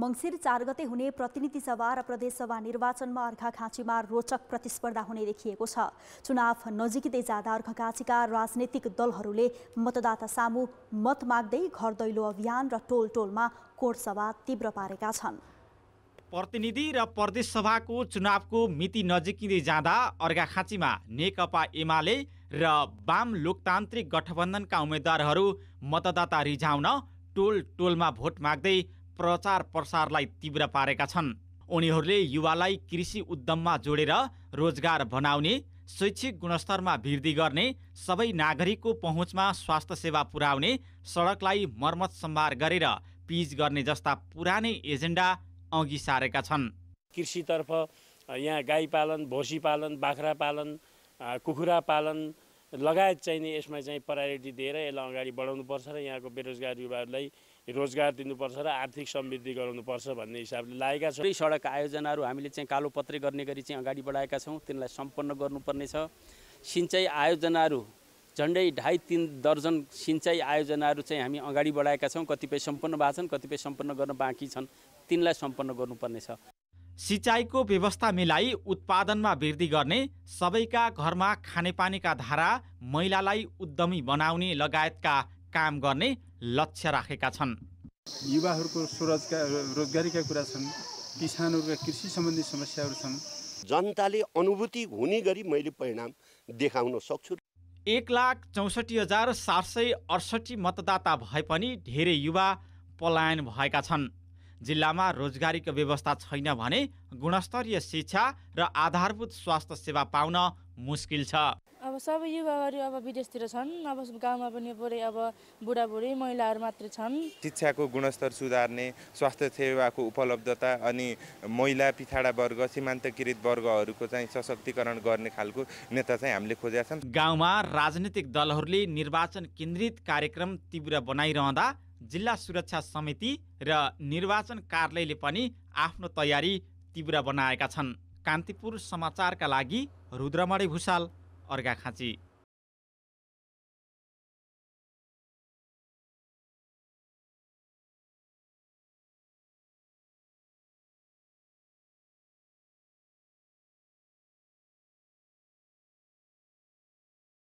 मङ्सिर चार गते हुने प्रतिनिधि सभा र प्रदेशसभा निर्वाचनमा अर्घाखाँचीमा रोचक प्रतिस्पर्धा हुने देखिएको छ चुनाव नजिकै जाँदा अर्घाखाँचीका राजनैतिक दलहरूले मतदाता सामु मत माग्दै घर दैलो अभियान र टोल टोलमा सभा तीव्र पारेका छन् प्रतिनिधि र प्रदेशसभाको चुनावको मिति नजिकिँदै जाँदा अर्घाखाँचीमा नेकपा एमाले र वाम लोकतान्त्रिक गठबन्धनका उम्मेद्वारहरू मतदाता रिझाउन टोल टोलमा भोट माग्दै प्रचार प्रसारलाई तीव्र पारेका छन् उनीहरूले युवालाई कृषि उद्यममा जोडेर रोजगार बनाउने शैक्षिक गुणस्तरमा वृद्धि गर्ने सबै नागरिकको पहुँचमा स्वास्थ्य सेवा पुर्याउने सडकलाई मर्मत सम्भार गरेर पिच गर्ने जस्ता पुरानै एजेन्डा अघि सारेका छन् कृषितर्फ यहाँ गाई पालन भोसी पालन बाख्रा पालन कुखुरा पालन लगायत चाहिँ नि यसमा चाहिँ प्रायोरिटी दिएर यसलाई अगाडि बढाउनुपर्छ र यहाँको बेरोजगार युवाहरूलाई रोजगार दिनुपर्छ र आर्थिक समृद्धि गराउनुपर्छ भन्ने हिसाबले लागेका छौँ सडक आयोजनाहरू हामीले चाहिँ कालो पत्री गर्ने गरी चाहिँ अगाडि बढाएका छौँ तिनलाई सम्पन्न गर्नुपर्नेछ सिँचाइ आयोजनाहरू झन्डै ढाई तिन दर्जन सिँचाइ आयोजनाहरू चाहिँ हामी अगाडि बढाएका छौँ कतिपय सम्पन्न भएको छन् कतिपय सम्पन्न गर्न बाँकी छन् तिनलाई सम्पन्न गर्नुपर्नेछ सिँचाइको व्यवस्था मिलाई उत्पादनमा वृद्धि गर्ने सबैका घरमा खानेपानीका धारा महिलालाई उद्यमी बनाउने लगायतका काम गर्ने लक्ष्य राखेका छन् युवाहरूको स्वरोजगार रोजगारीका कुरा छन् किसानहरूका कृषि सम्बन्धी समस्याहरू छन् जनताले अनुभूति हुने गरी मैले परिणाम देखाउन सक्छु एक लाख चौसठी हजार सात सय अडसठी मतदाता भए पनि धेरै युवा पलायन भएका छन् जिल्लामा रोजगारीको व्यवस्था छैन भने गुणस्तरीय शिक्षा र आधारभूत स्वास्थ्य सेवा पाउन मुस्किल छ अब सबै युवाहरू अब विदेशतिर छन् अब गाउँमा पनि पुरै अब बुढाबुढी महिलाहरू मात्रै छन् शिक्षाको गुणस्तर सुधार्ने स्वास्थ्य सेवाको उपलब्धता अनि महिला पिछाडा वर्ग सीमान्तकृत वर्गहरूको चाहिँ सशक्तिकरण गर्ने खालको नेता चाहिँ हामीले खोजेका छन् गाउँमा राजनीतिक दलहरूले निर्वाचन केन्द्रित कार्यक्रम तीव्र बनाइरहँदा जिल्ला सुरक्षा समिति र निर्वाचन कार्यालयले पनि आफ्नो तयारी तीव्र बनाएका छन् कान्तिपुर समाचारका लागि रुद्रमणी भुषाल अर्घाखाँची